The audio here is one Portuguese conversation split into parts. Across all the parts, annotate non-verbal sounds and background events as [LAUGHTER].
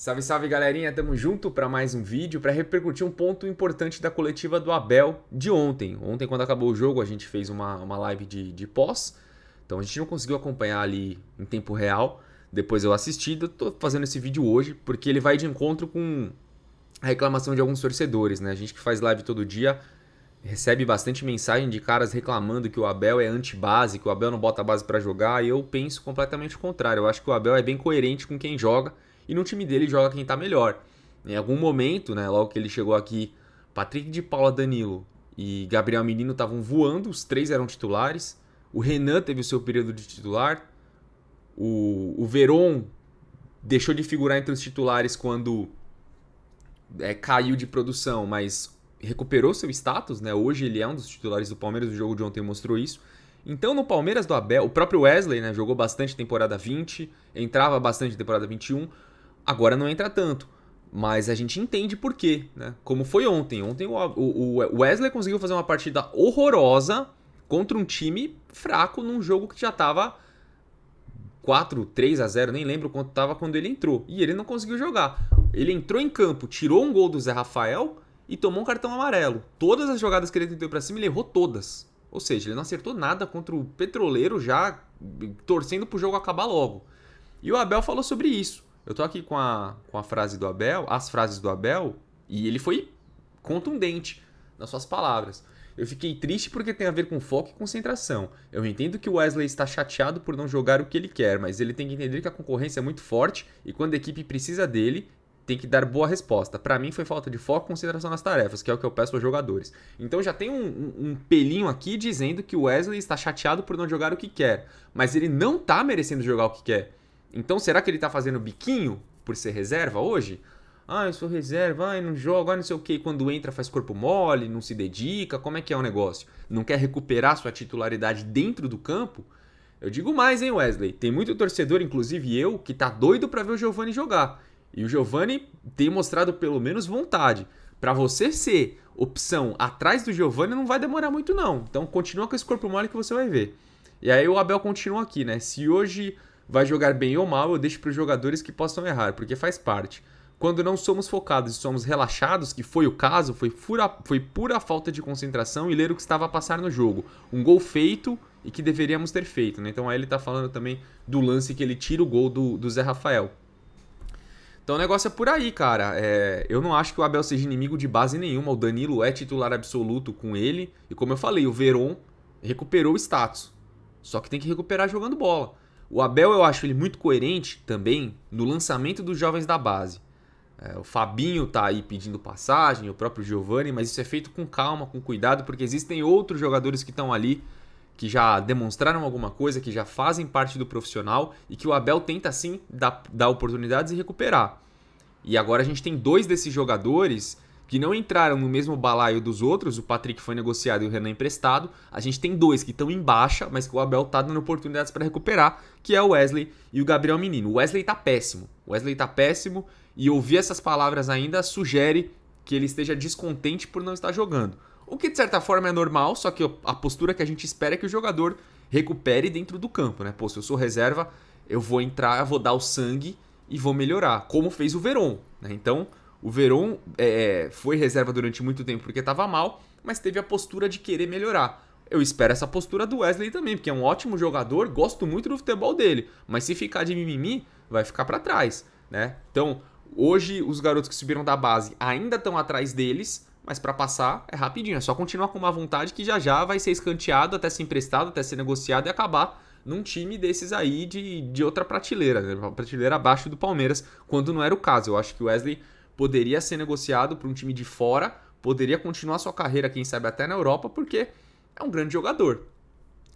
Salve, salve galerinha, tamo junto para mais um vídeo para repercutir um ponto importante da coletiva do Abel de ontem. Ontem, quando acabou o jogo, a gente fez uma, uma live de, de pós, então a gente não conseguiu acompanhar ali em tempo real. Depois eu assisti, eu tô fazendo esse vídeo hoje porque ele vai de encontro com a reclamação de alguns torcedores, né? A gente que faz live todo dia recebe bastante mensagem de caras reclamando que o Abel é anti-base, que o Abel não bota a base para jogar, e eu penso completamente o contrário. Eu acho que o Abel é bem coerente com quem joga e no time dele joga quem está melhor. Em algum momento, né, logo que ele chegou aqui, Patrick de Paula Danilo e Gabriel Menino estavam voando, os três eram titulares. O Renan teve o seu período de titular. O, o Veron deixou de figurar entre os titulares quando é, caiu de produção, mas recuperou seu status, né? Hoje ele é um dos titulares do Palmeiras, o jogo de ontem mostrou isso. Então no Palmeiras do Abel, o próprio Wesley, né, jogou bastante temporada 20, entrava bastante temporada 21. Agora não entra tanto. Mas a gente entende por quê, né? Como foi ontem. Ontem o Wesley conseguiu fazer uma partida horrorosa contra um time fraco num jogo que já estava 4, 3 a 0, nem lembro quanto estava quando ele entrou. E ele não conseguiu jogar. Ele entrou em campo, tirou um gol do Zé Rafael e tomou um cartão amarelo. Todas as jogadas que ele tentou para cima, ele errou todas. Ou seja, ele não acertou nada contra o Petroleiro já torcendo pro jogo acabar logo. E o Abel falou sobre isso. Eu tô aqui com a, com a frase do Abel, as frases do Abel, e ele foi contundente nas suas palavras. Eu fiquei triste porque tem a ver com foco e concentração. Eu entendo que o Wesley está chateado por não jogar o que ele quer, mas ele tem que entender que a concorrência é muito forte e quando a equipe precisa dele, tem que dar boa resposta. Para mim foi falta de foco e concentração nas tarefas, que é o que eu peço aos jogadores. Então já tem um, um, um, pelinho aqui dizendo que o Wesley está chateado por não jogar o que quer, mas ele não tá merecendo jogar o que quer. Então será que ele está fazendo biquinho por ser reserva hoje? Ah, eu sou reserva, ai, não jogo, ai, não sei o que. Quando entra faz corpo mole, não se dedica. Como é que é o negócio? Não quer recuperar sua titularidade dentro do campo? Eu digo mais, hein, Wesley? Tem muito torcedor, inclusive eu, que tá doido para ver o Giovani jogar. E o Giovani tem mostrado pelo menos vontade. Para você ser opção atrás do Giovani não vai demorar muito não. Então continua com esse corpo mole que você vai ver. E aí o Abel continua aqui, né? Se hoje vai jogar bem ou mal, eu deixo para os jogadores que possam errar, porque faz parte. Quando não somos focados e somos relaxados, que foi o caso, foi pura, foi pura falta de concentração e ler o que estava a passar no jogo. Um gol feito e que deveríamos ter feito. Né? Então aí ele está falando também do lance que ele tira o gol do, do Zé Rafael. Então o negócio é por aí, cara. É, eu não acho que o Abel seja inimigo de base nenhuma. O Danilo é titular absoluto com ele. E como eu falei, o Veron recuperou o status. Só que tem que recuperar jogando bola. O Abel eu acho ele muito coerente também no lançamento dos jovens da base. É, o Fabinho tá aí pedindo passagem, o próprio Giovani, mas isso é feito com calma, com cuidado, porque existem outros jogadores que estão ali que já demonstraram alguma coisa, que já fazem parte do profissional e que o Abel tenta sim dar, dar oportunidades e recuperar. E agora a gente tem dois desses jogadores que não entraram no mesmo balaio dos outros, o Patrick foi negociado e o Renan emprestado. A gente tem dois que estão em baixa, mas que o Abel tá dando oportunidades para recuperar, que é o Wesley e o Gabriel Menino. O Wesley tá péssimo. O Wesley tá péssimo e ouvir essas palavras ainda sugere que ele esteja descontente por não estar jogando. O que de certa forma é normal, só que a postura que a gente espera é que o jogador recupere dentro do campo, né? Pô, se eu sou reserva, eu vou entrar, eu vou dar o sangue e vou melhorar, como fez o Veron, né? Então, o Veron é, é, foi reserva durante muito tempo porque estava mal, mas teve a postura de querer melhorar. Eu espero essa postura do Wesley também, porque é um ótimo jogador, gosto muito do futebol dele, mas se ficar de mimimi, vai ficar para trás, né? Então, hoje os garotos que subiram da base ainda estão atrás deles, mas para passar é rapidinho, é só continuar com uma vontade que já já vai ser escanteado, até ser emprestado, até ser negociado e acabar num time desses aí de, de outra prateleira, né? prateleira abaixo do Palmeiras, quando não era o caso. Eu acho que o Wesley poderia ser negociado para um time de fora, poderia continuar sua carreira, quem sabe até na Europa, porque é um grande jogador.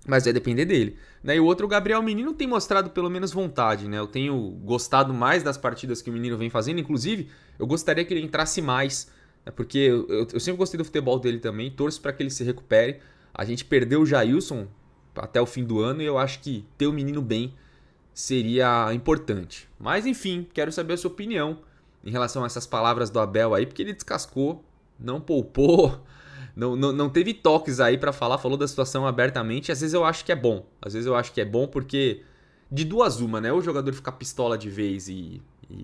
Mas vai depender dele. Né? E o outro, o Gabriel Menino, tem mostrado pelo menos vontade. Né? Eu tenho gostado mais das partidas que o Menino vem fazendo. Inclusive, eu gostaria que ele entrasse mais, né? porque eu, eu, eu sempre gostei do futebol dele também. Torço para que ele se recupere. A gente perdeu o Jailson até o fim do ano e eu acho que ter o menino bem seria importante. Mas enfim, quero saber a sua opinião em relação a essas palavras do Abel aí, porque ele descascou, não poupou, [LAUGHS] não, não, não teve toques aí para falar, falou da situação abertamente. Às vezes eu acho que é bom, às vezes eu acho que é bom porque de duas uma, né? Ou o jogador fica pistola de vez e, e,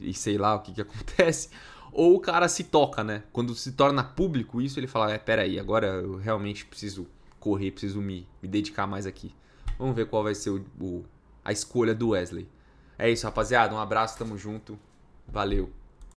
e, e sei lá o que, que [LAUGHS] acontece, ou o cara se toca, né? Quando se torna público isso, ele fala: é, peraí, agora eu realmente preciso correr, preciso me, me dedicar mais aqui. Vamos ver qual vai ser o, o, a escolha do Wesley. É isso, rapaziada. Um abraço, tamo junto. Valeu!